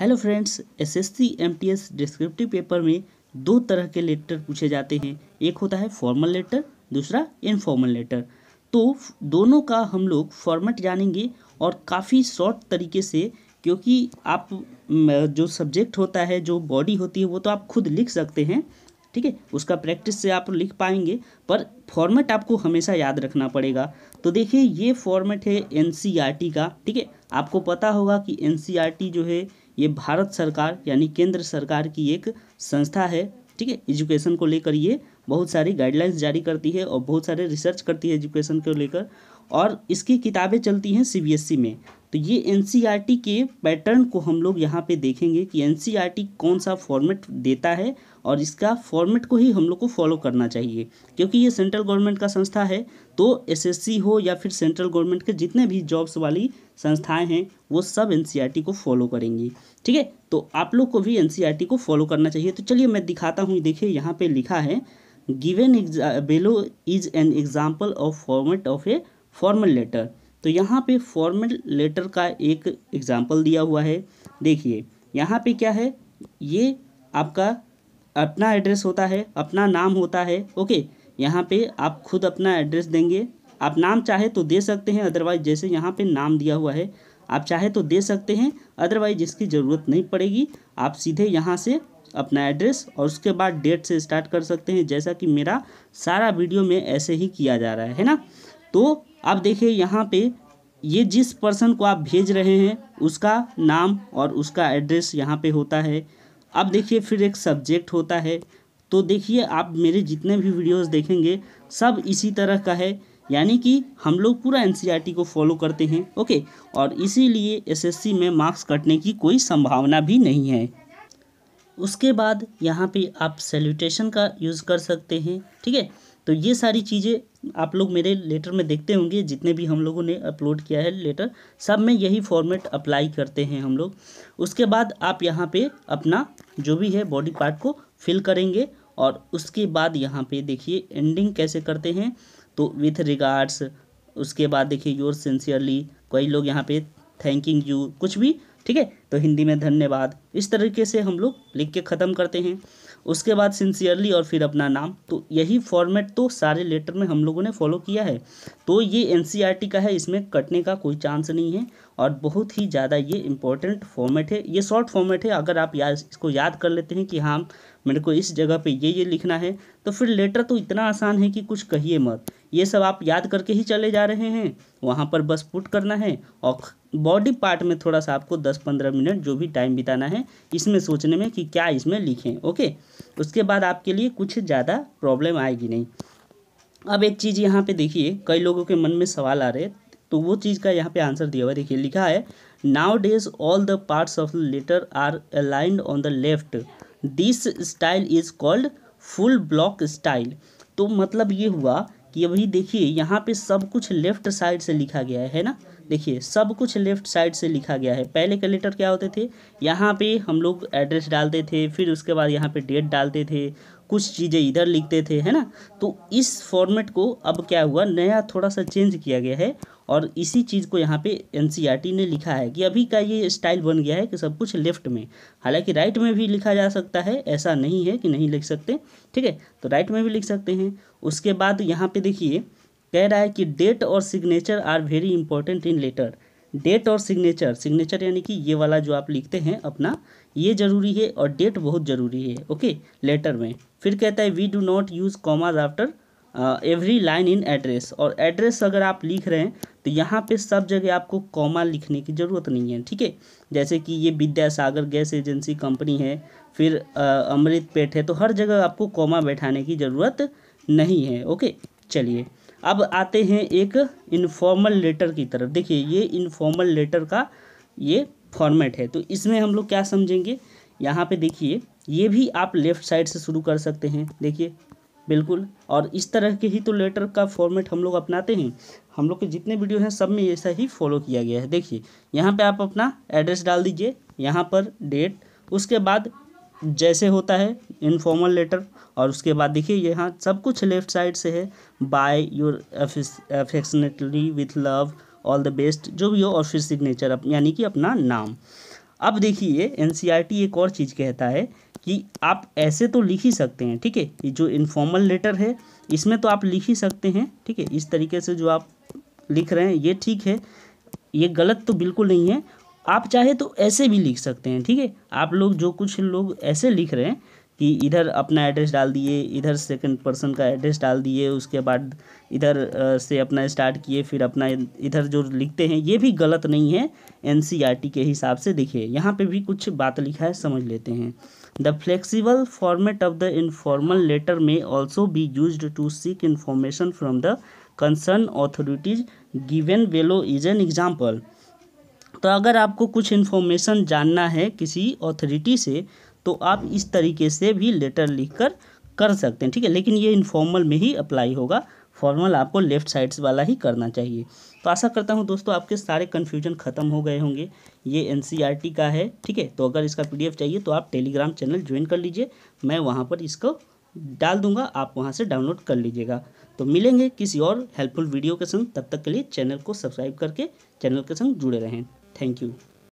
Hello friends SSC MTS descriptive paper में दो तरह के लेटर पूछे जाते हैं एक होता है फॉर्मल लेटर दूसरा इनफॉर्मल लेटर तो दोनों का हम लोग फॉर्मेट जानेंगे और काफ़ी शॉर्ट तरीके से क्योंकि आप जो सब्जेक्ट होता है जो बॉडी होती है वो तो आप खुद लिख सकते हैं ठीक है उसका प्रैक्टिस से आप लिख पाएंगे पर फॉर्मेट आपको हमेशा याद रखना पड़ेगा तो देखिए ये फॉर्मेट है एन e का ठीक है आपको पता होगा कि एन e जो है ये भारत सरकार यानी केंद्र सरकार की एक संस्था है ठीक है एजुकेशन को लेकर ये बहुत सारी गाइडलाइंस जारी करती है और बहुत सारे रिसर्च करती है एजुकेशन को लेकर और इसकी किताबें चलती हैं सीबीएसई e में तो ये एन e के पैटर्न को हम लोग यहाँ पे देखेंगे कि एन e कौन सा फॉर्मेट देता है और इसका फॉर्मेट को ही हम लोग को फॉलो करना चाहिए क्योंकि ये सेंट्रल गवर्नमेंट का संस्था है तो एसएससी हो या फिर सेंट्रल गवर्नमेंट के जितने भी जॉब्स वाली संस्थाएं हैं वो सब एन को फॉलो करेंगी ठीक है तो आप लोग को भी एन को फॉलो करना चाहिए तो चलिए मैं दिखाता हूँ देखिए यहाँ पर लिखा है गिवेन एग्जा below is an example of format of a formal letter तो यहाँ पे फॉर्मल लेटर का एक एग्जाम्पल दिया हुआ है देखिए यहाँ पे क्या है ये आपका अपना एड्रेस होता है अपना नाम होता है ओके यहाँ पे आप खुद अपना एड्रेस देंगे आप नाम चाहे तो दे सकते हैं अदरवाइज जैसे यहाँ पे नाम दिया हुआ है आप चाहे तो दे सकते हैं अदरवाइज इसकी ज़रूरत नहीं पड़ेगी आप सीधे यहाँ से अपना एड्रेस और उसके बाद डेट से स्टार्ट कर सकते हैं जैसा कि मेरा सारा वीडियो में ऐसे ही किया जा रहा है ना तो अब देखिए यहाँ पे ये जिस पर्सन को आप भेज रहे हैं उसका नाम और उसका एड्रेस यहाँ पे होता है अब देखिए फिर एक सब्जेक्ट होता है तो देखिए आप मेरे जितने भी वीडियोस देखेंगे सब इसी तरह का है यानी कि हम लोग पूरा एन e को फॉलो करते हैं ओके और इसीलिए एसएससी में मार्क्स कटने की कोई संभावना भी नहीं है उसके बाद यहाँ पे आप सैल्यूटेशन का यूज़ कर सकते हैं ठीक है तो ये सारी चीज़ें आप लोग मेरे लेटर में देखते होंगे जितने भी हम लोगों ने अपलोड किया है लेटर सब में यही फॉर्मेट अप्लाई करते हैं हम लोग उसके बाद आप यहाँ पे अपना जो भी है बॉडी पार्ट को फिल करेंगे और उसके बाद यहाँ पे देखिए एंडिंग कैसे करते हैं तो विथ रिगार्ड्स उसके बाद देखिए योर सिंसियरली कई लोग यहाँ पे थैंकिंग यू कुछ भी ठीक है तो हिंदी में धन्यवाद इस तरीके से हम लोग लिख के ख़त्म करते हैं उसके बाद सिंसियरली और फिर अपना नाम तो यही फॉर्मेट तो सारे लेटर में हम लोगों ने फॉलो किया है तो ये एन e का है इसमें कटने का कोई चांस नहीं है और बहुत ही ज़्यादा ये इम्पोर्टेंट फॉर्मेट है ये शॉर्ट फॉर्मेट है अगर आप या इसको याद कर लेते हैं कि हाँ मेरे को इस जगह पे ये ये लिखना है तो फिर लेटर तो इतना आसान है कि कुछ कहिए मत ये सब आप याद करके ही चले जा रहे हैं वहाँ पर बस पुट करना है और बॉडी पार्ट में थोड़ा सा आपको दस पंद्रह मिनट जो भी टाइम बिताना है इसमें सोचने में कि क्या इसमें लिखें ओके उसके बाद आपके लिए कुछ ज़्यादा प्रॉब्लम आएगी नहीं अब एक चीज़ यहाँ पे देखिए कई लोगों के मन में सवाल आ रहे हैं तो वो चीज़ का यहाँ पे आंसर दिया हुआ है देखिए लिखा है nowadays all the parts of the letter are aligned on the left this style is called full block style तो मतलब ये हुआ कि अभी देखिए यहाँ पे सब कुछ लेफ्ट साइड से लिखा गया है ना देखिए सब कुछ लेफ्ट साइड से लिखा गया है पहले के लेटर क्या होते थे यहाँ पे हम लोग एड्रेस डालते थे फिर उसके बाद यहाँ पे डेट डालते थे कुछ चीज़ें इधर लिखते थे है ना तो इस फॉर्मेट को अब क्या हुआ नया थोड़ा सा चेंज किया गया है और इसी चीज़ को यहाँ पे एन e ने लिखा है कि अभी का ये स्टाइल बन गया है कि सब कुछ लेफ्ट में हालांकि राइट में भी लिखा जा सकता है ऐसा नहीं है कि नहीं लिख सकते ठीक है तो राइट में भी लिख सकते हैं उसके बाद यहाँ पे देखिए कह रहा है कि डेट और signature are very important in letter date और सिग्नेचर सिग्नेचर यानी कि ये वाला जो आप लिखते हैं अपना ये जरूरी है और डेट बहुत ज़रूरी है ओके लेटर में फिर कहता है we do not use commas after every line in address और एड्रेस अगर आप लिख रहे हैं तो यहाँ पे सब जगह आपको कॉमा लिखने की ज़रूरत नहीं है ठीक है जैसे कि ये विद्यासागर गैस एजेंसी कंपनी है फिर uh, अमृत पेट है तो हर जगह आपको कॉमा बैठाने की ज़रूरत नहीं है ओके चलिए अब आते हैं एक इनफॉर्मल लेटर की तरफ देखिए ये इनफॉर्मल लेटर का ये फॉर्मेट है तो इसमें हम लोग क्या समझेंगे यहाँ पे देखिए ये भी आप लेफ़्ट साइड से शुरू कर सकते हैं देखिए बिल्कुल और इस तरह के ही तो लेटर का फॉर्मेट हम लोग अपनाते हैं हम लोग के जितने वीडियो हैं सब में ऐसा ही फॉलो किया गया है देखिए यहाँ पे आप अपना एड्रेस डाल दीजिए यहाँ पर डेट उसके बाद जैसे होता है इनफॉर्मल लेटर और उसके बाद देखिए यहाँ सब कुछ लेफ्ट साइड से है by your affectionately with love all the best जो भी हो और फिर सिग्नेचर अप यानी कि अपना नाम अब देखिए एन e एक और चीज़ कहता है कि आप ऐसे तो लिख ही सकते हैं ठीक है ये जो इनफॉर्मल लेटर है इसमें तो आप लिख ही सकते हैं ठीक है इस तरीके से जो आप लिख रहे हैं ये ठीक है ये गलत तो बिल्कुल नहीं है आप चाहे तो ऐसे भी लिख सकते हैं ठीक है आप लोग जो कुछ लोग ऐसे लिख रहे हैं कि इधर अपना एड्रेस डाल दिए इधर सेकंड पर्सन का एड्रेस डाल दिए उसके बाद इधर से अपना स्टार्ट किए फिर अपना इधर जो लिखते हैं ये भी गलत नहीं है एनसीईआरटी e के हिसाब से देखिए यहाँ पे भी कुछ बात लिखा है समझ लेते हैं the flexible format of the informal letter में also be use to seek information from the concern authorities given below is an example तो अगर आपको कुछ इन्फॉर्मेशन जानना है किसी ऑथोरिटी से तो आप इस तरीके से भी लेटर लिखकर कर सकते हैं ठीक है लेकिन ये इनफॉर्मल में ही अप्लाई होगा फॉर्मल आपको लेफ्ट साइड्स वाला ही करना चाहिए तो आशा करता हूँ दोस्तों आपके सारे कन्फ्यूजन खत्म हो गए होंगे ये एन e का है ठीक है तो अगर इसका पी चाहिए तो आप टेलीग्राम चैनल ज्वाइन कर लीजिए मैं वहाँ पर इसको डाल दूंगा आप वहाँ से डाउनलोड कर लीजिएगा तो मिलेंगे किसी और हेल्पफुल वीडियो के संग तब तक के लिए चैनल को सब्सक्राइब करके चैनल के संग जुड़े रहें Thank you.